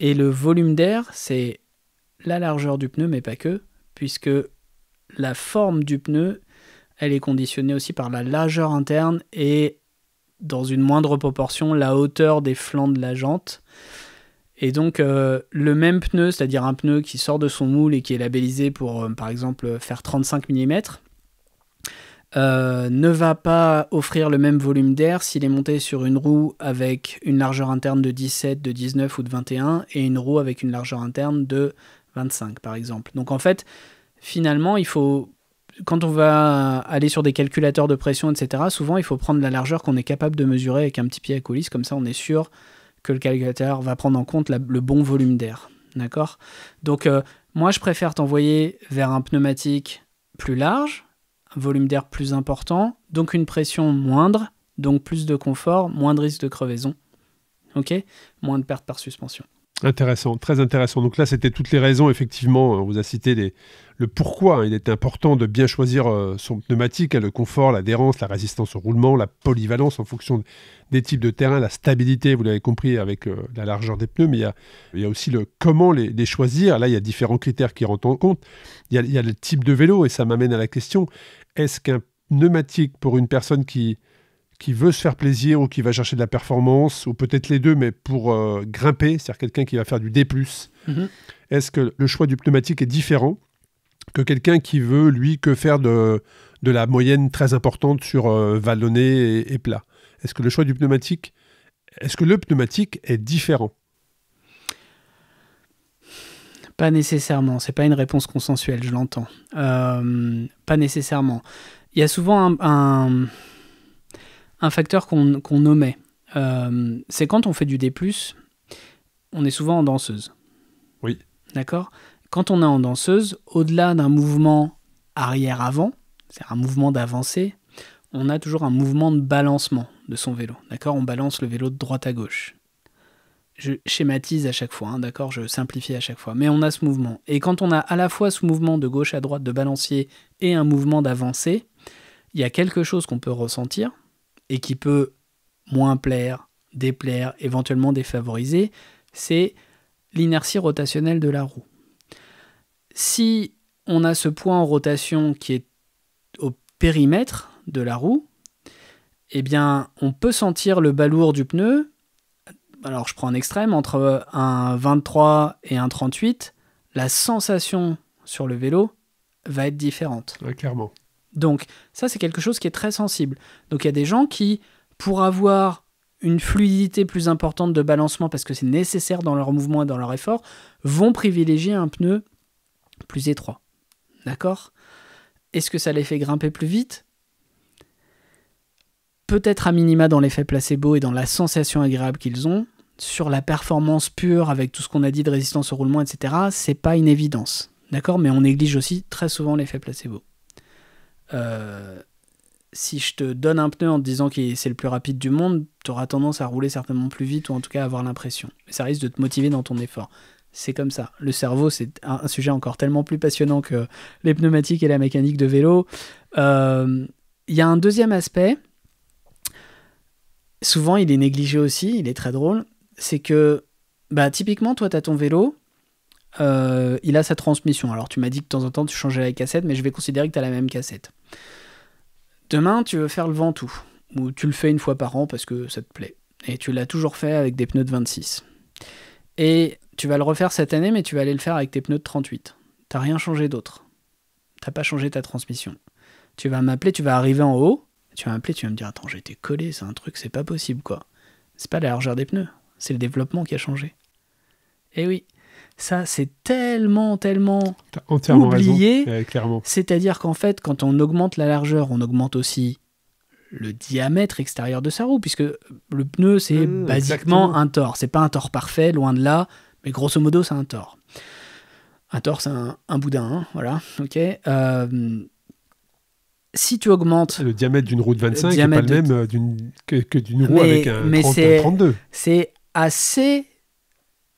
Et le volume d'air, c'est la largeur du pneu, mais pas que, puisque la forme du pneu elle est conditionnée aussi par la largeur interne et dans une moindre proportion la hauteur des flancs de la jante. Et donc euh, le même pneu, c'est-à-dire un pneu qui sort de son moule et qui est labellisé pour euh, par exemple faire 35 mm, euh, ne va pas offrir le même volume d'air s'il est monté sur une roue avec une largeur interne de 17, de 19 ou de 21 et une roue avec une largeur interne de 25 par exemple. Donc en fait, finalement, il faut quand on va aller sur des calculateurs de pression, etc., souvent il faut prendre la largeur qu'on est capable de mesurer avec un petit pied à coulisse, comme ça on est sûr que le calculateur va prendre en compte le bon volume d'air. D'accord Donc euh, moi je préfère t'envoyer vers un pneumatique plus large, un volume d'air plus important, donc une pression moindre, donc plus de confort, moins de risque de crevaison. Ok Moins de perte par suspension. Intéressant, très intéressant. Donc là, c'était toutes les raisons, effectivement. On vous a cité le pourquoi. Hein. Il est important de bien choisir euh, son pneumatique, hein, le confort, l'adhérence, la résistance au roulement, la polyvalence en fonction des types de terrain, la stabilité, vous l'avez compris, avec euh, la largeur des pneus. Mais il y a, aussi le comment les, choisir. Là, il y a différents critères qui rentrent en compte. Il y a, il y a le type de vélo, et ça m'amène à la question est-ce qu'un pneumatique pour une personne qui qui veut se faire plaisir ou qui va chercher de la performance, ou peut-être les deux, mais pour euh, grimper, c'est-à-dire quelqu'un qui va faire du D ⁇ mhm. Est-ce que le choix du pneumatique est différent que quelqu'un qui veut, lui, que faire de, de la moyenne très importante sur euh, vallonné et, plat Est-ce que le choix du pneumatique, est-ce que le pneumatique est différent pas nécessairement, c'est pas une réponse consensuelle, je l'entends. Euh, pas nécessairement. Il y a souvent un un facteur qu'on nommait. Euh, c'est quand on fait du D, on est souvent en danseuse. Oui. D'accord Quand on est en danseuse, au-delà d'un mouvement arrière-avant, c'est un mouvement d'avancée, on a toujours un mouvement de balancement de son vélo. D'accord On balance le vélo de droite à gauche. Je schématise à chaque fois, hein, d'accord Je simplifie à chaque fois. Mais on a ce mouvement. Et quand on a à la fois ce mouvement de gauche à droite de balancier et un mouvement d'avancée, il y a quelque chose qu'on peut ressentir, et qui peut moins plaire, déplaire, éventuellement défavoriser, c'est l'inertie rotationnelle de la roue. Si on a ce point en rotation qui est au périmètre de la roue, eh bien, on peut sentir le balourd du pneu. Alors, je prends un extrême, entre un 23 et un 38, la sensation sur le vélo va être différente. clairement. Donc ça, c'est quelque chose qui est très sensible. Donc il y a des gens qui, pour avoir une fluidité plus importante de balancement, parce que c'est nécessaire dans leur mouvement et dans leur effort, vont privilégier un pneu plus étroit. D'accord Est-ce que ça les fait grimper plus vite Peut-être à minima dans l'effet placebo et dans la sensation agréable qu'ils ont, sur la performance pure avec tout ce qu'on a dit de résistance au roulement, etc., c'est pas une évidence. D'accord Mais on néglige aussi très souvent l'effet placebo. Euh, si je te donne un pneu en te disant que c'est le plus rapide du monde, tu auras tendance à rouler certainement plus vite ou en tout cas à avoir l'impression. Ça risque de te motiver dans ton effort. C'est comme ça. Le cerveau, c'est un sujet encore tellement plus passionnant que les pneumatiques et la mécanique de vélo. Euh, il y a un deuxième aspect. Souvent, il est négligé aussi, il est très drôle. C'est que, bah, typiquement, toi, tu as ton vélo, euh, il a sa transmission. Alors tu m'as dit que de temps en temps tu changeais la cassette, mais je vais considérer que tu as la même cassette. Demain, tu veux faire le Ventoux, ou tu le fais une fois par an parce que ça te plaît. Et tu l'as toujours fait avec des pneus de 26. Et tu vas le refaire cette année, mais tu vas aller le faire avec tes pneus de 38. T'as rien changé d'autre. T'as pas changé ta transmission. Tu vas m'appeler, tu vas arriver en haut, tu vas m'appeler, tu vas me dire Attends, j'étais collé, c'est un truc, c'est pas possible quoi. C'est pas la largeur des pneus, c'est le développement qui a changé. Eh oui, ça, c'est tellement, tellement entièrement oublié. Euh, clairement. C'est-à-dire qu'en fait, quand on augmente la largeur, on augmente aussi le diamètre extérieur de sa roue, puisque le pneu, c'est mmh, basiquement un tort. C'est pas un tort parfait, loin de là, mais grosso modo, c'est un tort. Un tort, c'est un, boudin, hein, voilà, ok euh, si tu augmentes. Le diamètre d'une roue de 25 n'est pas le même euh, que, d'une roue avec un, un 32. C'est assez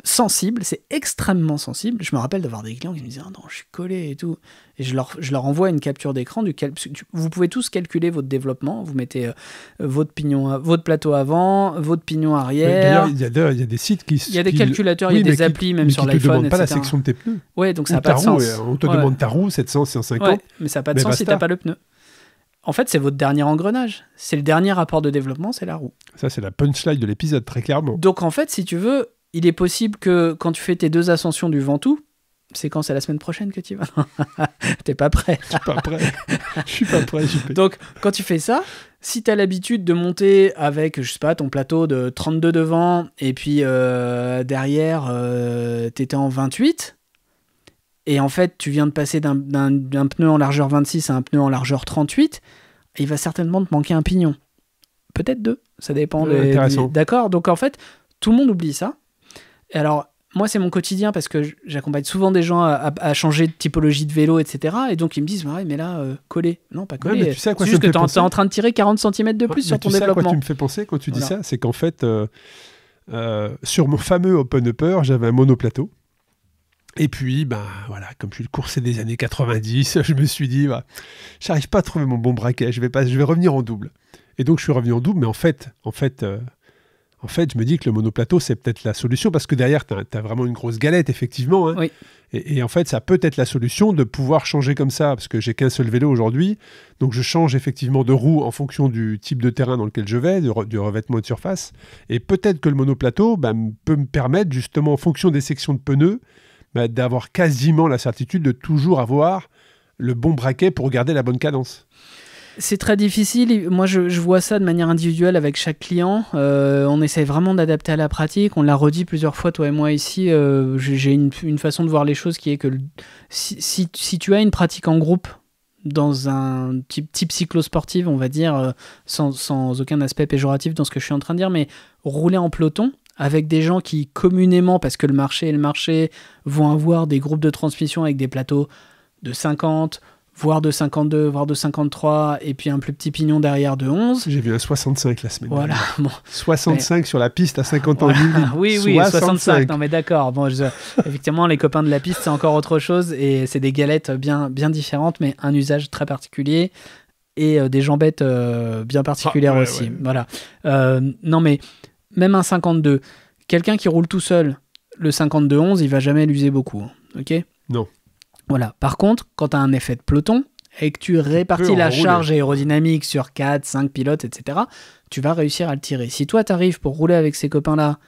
sensible, c'est extrêmement sensible. Je me rappelle d'avoir des clients qui me disaient ah non, je suis collé et tout. Et je leur, je leur envoie une capture d'écran du Vous pouvez tous calculer votre développement. Vous mettez euh, euh, votre pignon, votre plateau avant, votre pignon arrière. il y, a des sites qui. Il y a des calculateurs, il y a des applis même sur l'iPhone. Qui te demandent pas la section de tes pneus. Ouais, donc ça n'a pas de sens. Euh, on te demande ta roue 700, 150. mais ça n'a pas de sens si si t'as pas le pneu. En fait, c'est votre dernier engrenage. C'est le dernier rapport de développement, c'est la roue. Ça, c'est la punchline de l'épisode, très clairement. Donc, en fait, si tu veux, il est possible que quand tu fais tes deux ascensions du Ventoux, c'est quand c'est la semaine prochaine que tu vas [LAUGHS] T'es pas prêt. Je suis pas prêt. Je suis pas prêt. Donc, quand tu fais ça, si t'as l'habitude de monter avec, je sais pas, ton plateau de 32 devant et puis euh, derrière, tu euh, t'étais en 28, et en fait, tu viens de passer d'un pneu en largeur 26 à un pneu en largeur 38, il va certainement te manquer un pignon. Peut-être deux. Ça dépend. D'accord. Donc, en fait, tout le monde oublie ça alors, moi, c'est mon quotidien parce que j'accompagne souvent des gens à, changer de typologie de vélo, etc. Et donc, ils me disent, ah ouais, mais là, euh, coller. Non, pas coller. sais c'est juste que tu es, en train de tirer 40 cm de plus sur ton sais développement. quoi tu me fais penser quand tu dis ça C'est qu'en fait, euh, euh, sur mon fameux Open Upper, j'avais un monoplateau. Et puis, ben voilà, comme je suis le coursé des années 90, [LAUGHS] je me suis dit, bah, j'arrive pas à trouver mon bon braquet, je vais, pas, je vais revenir en double. Et donc, je suis revenu en double, mais en fait, en fait en fait, je me dis que le monoplateau, c'est peut-être la solution, parce que derrière, tu as, vraiment une grosse galette, effectivement. Hein. Et, en fait, ça peut être la solution de pouvoir changer comme ça, parce que j'ai qu'un seul vélo aujourd'hui, donc je change effectivement de roue en fonction du type de terrain dans lequel je vais, du, revêtement de surface. Et peut-être que le monoplateau bah, peut me permettre, justement, en fonction des sections de pneus, bah, d'avoir quasiment la certitude de toujours avoir le bon braquet pour garder la bonne cadence. C'est très difficile. Moi, je, vois ça de manière individuelle avec chaque client. Euh, on essaie vraiment d'adapter à la pratique. On l'a redit plusieurs fois, toi et moi ici. Euh, j'ai une, façon de voir les choses qui est que si, tu as une pratique en groupe, dans un type, cyclo-sportive, on va dire, euh, sans, sans, aucun aspect péjoratif dans ce que je suis en train de dire, mais rouler en peloton avec des gens qui communément, parce que le marché et le marché, vont avoir des groupes de transmission avec des plateaux de 50, voire de 52, voire de 53, et puis un plus petit pignon derrière de 11. J'ai vu un 65 la semaine dernière. 65 sur la piste à 50 ans. oui, oui, 65. Non, mais d'accord. Bon, effectivement, les copains de la piste, c'est encore autre chose, et c'est des galettes bien, bien différentes, mais un usage très particulier et euh, des jambettes euh, bien particulières ah, aussi. Voilà. Euh, non, mais même un 52, quelqu'un qui roule tout seul, le 52-11, il va jamais l'user beaucoup. Hein. Ok Non. Voilà. Par contre, quand tu as un effet de peloton et que tu répartis la charge aérodynamique sur 4, 5 pilotes, etc., tu vas réussir à le tirer. Si toi, tu arrives pour rouler avec ces copains-là,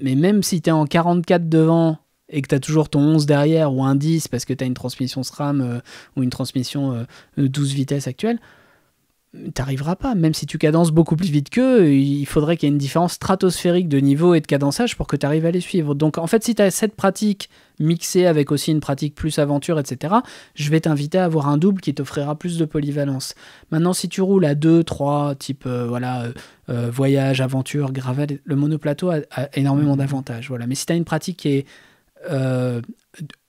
mais même si tu es en 44 devant et que tu as toujours ton 11 derrière ou un 10 parce que tu as une transmission SRAM euh, ou une transmission 12 euh, euh, vitesses actuelle, t'arriveras pas. Même si tu cadences beaucoup plus vite qu'eux, il faudrait qu'il y ait une différence stratosphérique de niveau et de cadençage pour que tu arrives à les suivre. Donc en fait, si tu as cette pratique mixée avec aussi une pratique plus aventure, etc., je vais t'inviter à avoir un double qui t'offrira plus de polyvalence. Maintenant, si tu roules à 2, 3, type euh, voilà, euh, euh, voyage, aventure, gravel, le monoplateau a, énormément mmh. d'avantages. Voilà. Mais si tu as une pratique qui est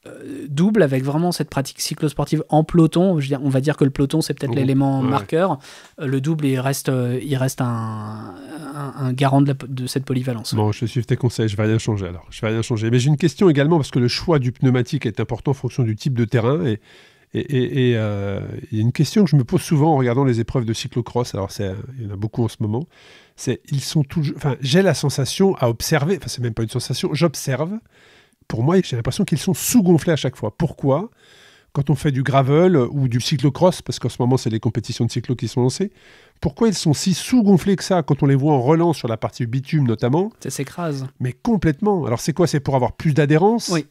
euh, double avec vraiment cette pratique cyclosportive en peloton. on va dire que le peloton, c'est peut-être l'élément marqueur. Euh, le double, il reste, euh, il reste un, garant de, cette polyvalence. Bon, je suis tes conseils, je vais rien changer alors. Je vais rien changer. Mais j'ai une question également, parce que le choix du pneumatique est important en fonction du type de terrain. Et et, il y a une question que je me pose souvent en regardant les épreuves de cyclo-cross. Alors, il y en a beaucoup en ce moment. C'est, ils sont toujours. Enfin, j'ai la sensation à observer. Enfin, c'est même pas une sensation. J'observe pour moi, j'ai l'impression qu'ils sont sous-gonflés à chaque fois. Pourquoi Quand on fait du gravel ou du cyclocross, parce qu'en ce moment, c'est les compétitions de cyclo qui sont lancées, pourquoi ils sont si sous-gonflés que ça quand on les voit en relance sur la partie bitume notamment Ça s'écrase. Mais complètement. Alors c'est quoi C'est pour avoir plus d'adhérence Oui.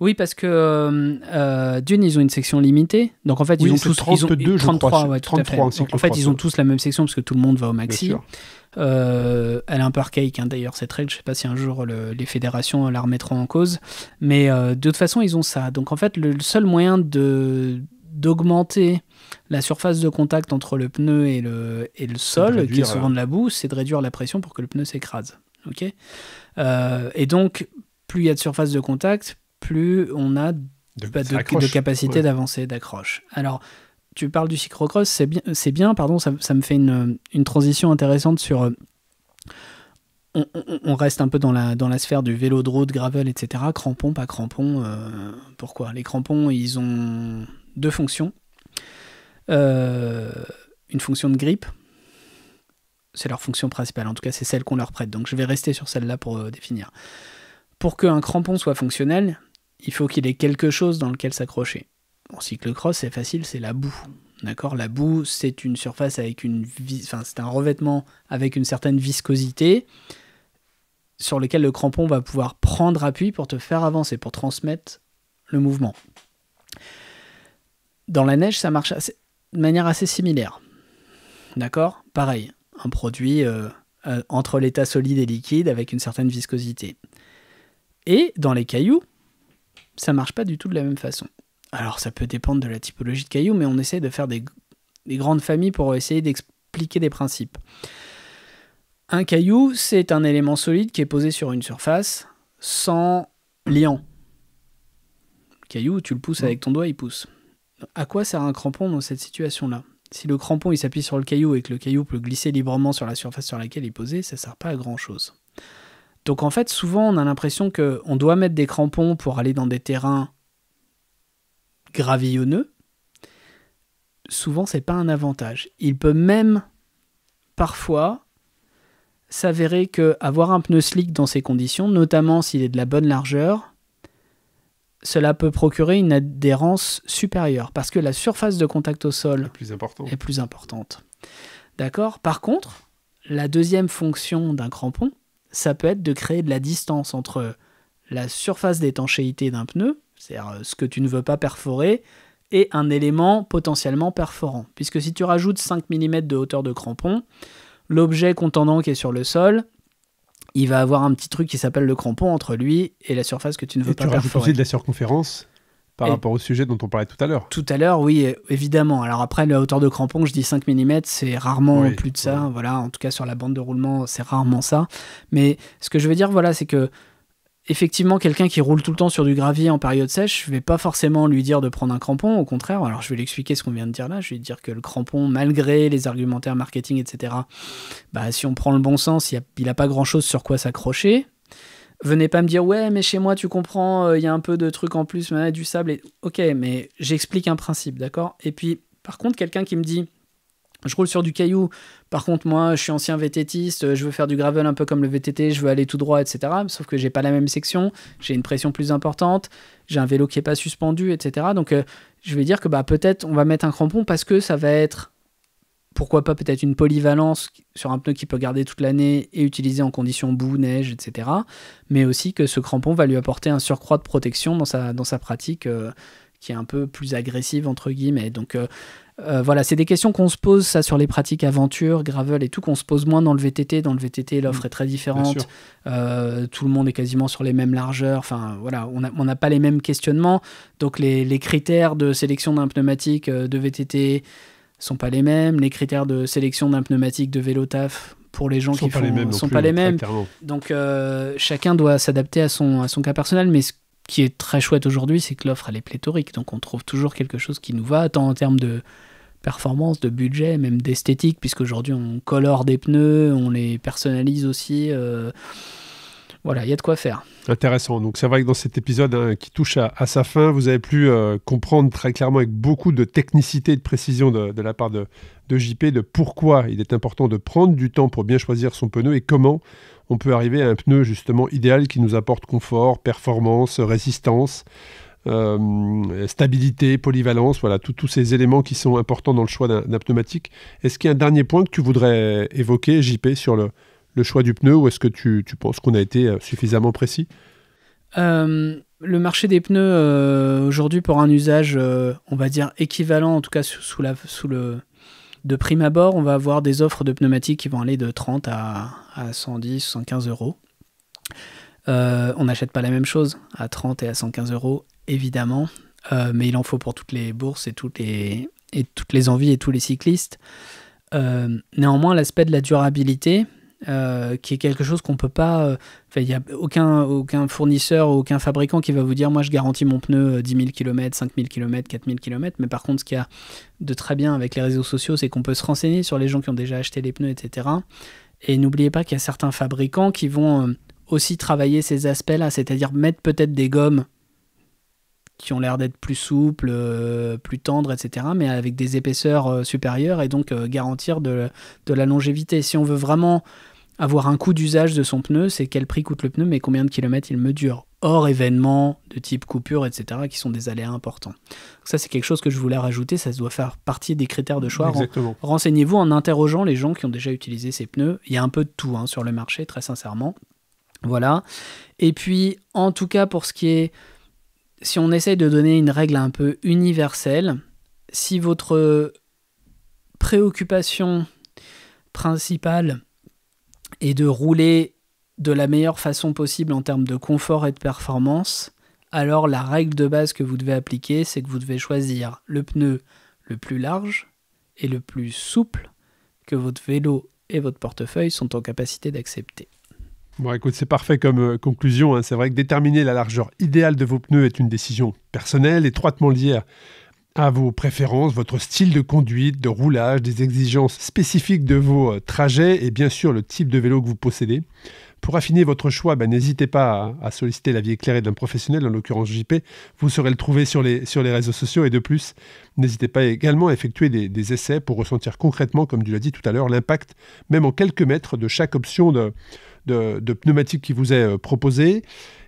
Oui, parce que euh, euh, Dune, ils ont une section limitée. Donc en fait, ils ont tous 32, 33, en fait, ils ont tous la même section parce que tout le monde va au maxi. Euh, elle est un peu archaïque hein, d'ailleurs cette règle. Je sais pas si un jour les fédérations la remettront en cause, mais de toute façon, ils ont ça. Donc en fait, le, seul moyen de d'augmenter la surface de contact entre le pneu et le, et le sol, qui est souvent de la boue, c'est de réduire la pression pour que le pneu s'écrase. ok et donc, plus il y a de surface de contact, plus on a de, capacité d'avancer, d'accroche. Alors, tu parles du cyclocross, c'est bien, c'est bien pardon, ça, me fait une, transition intéressante sur... Euh, on, reste un peu dans la, dans la sphère du vélo de route, gravel, etc. Crampons, pas crampons. Euh, pourquoi Les crampons, ils ont deux fonctions. Euh, une fonction de grippe. C'est leur fonction principale, en tout cas c'est celle qu'on leur prête. Donc je vais rester sur celle-là pour définir. Pour qu'un crampon soit fonctionnel, il faut qu'il ait quelque chose dans lequel s'accrocher. En cyclocross, c'est facile, c'est la boue. D'accord La boue, c'est une surface avec une enfin, c'est un revêtement avec une certaine viscosité sur lequel le crampon va pouvoir prendre appui pour te faire avancer, pour transmettre le mouvement. Dans la neige, ça marche de manière assez similaire. D'accord Pareil, un produit euh, euh, entre l'état solide et liquide avec une certaine viscosité. Et dans les cailloux, ça marche pas du tout de la même façon. Alors ça peut dépendre de la typologie de cailloux, mais on essaie de faire des, grandes familles pour essayer d'expliquer des principes. Un caillou, c'est un élément solide qui est posé sur une surface sans liant. Le caillou, tu le pousses avec ton doigt, il pousse. À quoi sert un crampon dans cette situation-là Si le crampon il s'appuie sur le caillou et que le caillou peut glisser librement sur la surface sur laquelle il est posé, ça sert pas à grand chose. Donc en fait, souvent, on a l'impression qu'on doit mettre des crampons pour aller dans des terrains gravillonneux. Souvent, c'est pas un avantage. Il peut même parfois s'avérer que avoir un pneu slick dans ces conditions, notamment s'il est de la bonne largeur, cela peut procurer une adhérence supérieure parce que la surface de contact au sol est plus importante. D'accord Par contre, la deuxième fonction d'un crampon, ça peut être de créer de la distance entre la surface d'étanchéité d'un pneu, c'est-à-dire euh, ce que tu ne veux pas perforer, et un élément potentiellement perforant. Puisque si tu rajoutes 5 mm de hauteur de crampon, l'objet contendant qui est sur le sol, il va avoir un petit truc qui s'appelle le crampon entre lui et la surface que tu ne veux pas perforer. Tu rajoutes aussi de la circonférence par rapport au sujet dont on parlait tout à l'heure. Tout à l'heure, oui, évidemment. Alors après, la hauteur de crampon, je dis 5 mm, c'est rarement plus de ça. Voilà, en tout cas sur la bande de roulement, c'est rarement ça. Mais ce que je veux dire, voilà, c'est que effectivement, quelqu'un qui roule tout le temps sur du gravier en période sèche, je vais pas forcément lui dire de prendre un crampon. Au contraire, alors je vais lui expliquer ce qu'on vient de dire là. Je vais lui dire que le crampon, malgré les argumentaires marketing, etc., bah, si on prend le bon sens, il n'a pas grand chose sur quoi s'accrocher. Venez pas me dire ouais mais chez moi tu comprends, euh, il y a un peu de trucs en plus, mais, du sable. Et... Ok, mais j'explique un principe, d'accord Et puis par contre quelqu'un qui me dit je roule sur du caillou, par contre moi je suis ancien vététiste je veux faire du gravel un peu comme le VTT, je veux aller tout droit, etc. Sauf que j'ai pas la même section, j'ai une pression plus importante, j'ai un vélo qui est pas suspendu, etc. Donc euh, je vais dire que bah peut-être on va mettre un crampon parce que ça va être pourquoi pas peut-être une polyvalence sur un pneu qui peut garder toute l'année et utiliser en conditions boue, neige, etc. Mais aussi que ce crampon va lui apporter un surcroît de protection dans sa, dans sa pratique euh, qui est un peu plus agressive, entre guillemets. Donc euh, euh, voilà, c'est des questions qu'on se pose, ça, sur les pratiques aventure, gravel et tout, qu'on se pose moins dans le VTT. Dans le VTT, l'offre mm. est très différente. tout le monde est quasiment sur les mêmes largeurs. Enfin, voilà, on n'a pas les mêmes questionnements. Donc, les, critères de sélection d'un pneumatique de VTT, sont pas les mêmes. Les critères de sélection d'un pneumatique de vélo taf pour les gens qui font, sont pas les mêmes. Donc euh, chacun doit s'adapter à son, à son cas personnel. Mais ce qui est très chouette aujourd'hui, c'est que l'offre elle est pléthorique. Donc on trouve toujours quelque chose qui nous va, tant en termes de performance, de budget, même d'esthétique, puisqu'aujourd'hui on colore des pneus, on les personnalise aussi. Euh, voilà, il y a de quoi faire. Intéressant. Donc c'est vrai que dans cet épisode hein, qui touche à, sa fin, vous avez pu euh, comprendre très clairement avec beaucoup de technicité et de précision de, la part de, de JP de pourquoi il est important de prendre du temps pour bien choisir son pneu et comment on peut arriver à un pneu justement idéal qui nous apporte confort, performance, résistance. Euh, stabilité, polyvalence, voilà, tous ces éléments qui sont importants dans le choix d'un pneumatique. Est-ce qu'il y a un dernier point que tu voudrais évoquer, JP, sur le, le choix du pneu ou est-ce que tu, penses qu'on a été euh, suffisamment précis euh, Le marché des pneus euh, aujourd'hui pour un usage, on va dire équivalent, en tout cas sous, la, sous le de prime abord, on va avoir des offres de pneumatiques qui vont aller de 30 à, à 110, 115 euros. on n'achète pas la même chose à 30 et à 115 euros, évidemment, mais il en faut pour toutes les bourses et toutes les, et toutes les envies et tous les cyclistes. néanmoins, l'aspect de la durabilité, euh, qui est quelque chose qu'on peut pas. Euh, il n'y a aucun, aucun fournisseur, aucun fabricant qui va vous dire moi je garantis mon pneu 10 000 km, 5 000 km, 4 000 km. Mais par contre, ce qu'il y a de très bien avec les réseaux sociaux, c'est qu'on peut se renseigner sur les gens qui ont déjà acheté les pneus, etc. Et n'oubliez pas qu'il y a certains fabricants qui vont euh, aussi travailler ces aspects-là, c'est-à-dire mettre peut-être des gommes qui ont l'air d'être plus souples, plus tendres, etc., mais avec des épaisseurs supérieures et donc garantir de, de, la longévité. Si on veut vraiment avoir un coût d'usage de son pneu, c'est quel prix coûte le pneu, mais combien de kilomètres il me dure, hors événements de type coupure, etc., qui sont des aléas importants. Ça, c'est quelque chose que je voulais rajouter, ça doit faire partie des critères de choix. Renseignez-vous en interrogeant les gens qui ont déjà utilisé ces pneus. Il y a un peu de tout hein, sur le marché, très sincèrement. Voilà. Et puis, en tout cas, pour ce qui est... Si on essaye de donner une règle un peu universelle, si votre préoccupation principale et de rouler de la meilleure façon possible en termes de confort et de performance, alors la règle de base que vous devez appliquer, c'est que vous devez choisir le pneu le plus large et le plus souple que votre vélo et votre portefeuille sont en capacité d'accepter. Bon, écoute, c'est parfait comme euh, conclusion. Hein. C'est vrai que déterminer la largeur idéale de vos pneus est une décision personnelle, étroitement liée à vos préférences, votre style de conduite, de roulage, des exigences spécifiques de vos euh, trajets et bien sûr le type de vélo que vous possédez. Pour affiner votre choix, ben, n'hésitez pas à, solliciter l'avis éclairé d'un professionnel, en l'occurrence JP. Vous saurez le trouver sur les, sur les réseaux sociaux et de plus, n'hésitez pas également à effectuer des, des, essais pour ressentir concrètement, comme tu l'as dit tout à l'heure, l'impact, même en quelques mètres, de chaque option de, de, pneumatique qui vous est euh, proposé.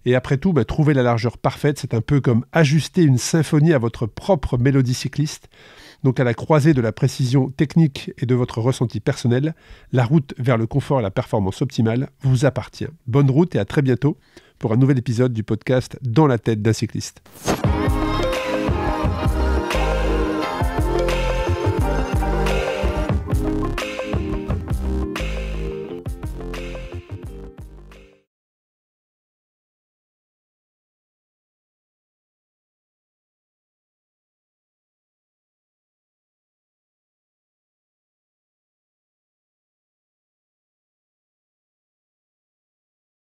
Et après tout, bah, trouver la largeur parfaite, c'est un peu comme ajuster une symphonie à votre propre mélodie cycliste. Donc à la croisée de la précision technique et de votre ressenti personnel, la route vers le confort et la performance optimale vous appartient. Bonne route et à très bientôt pour un nouvel épisode du podcast Dans la tête d'un cycliste.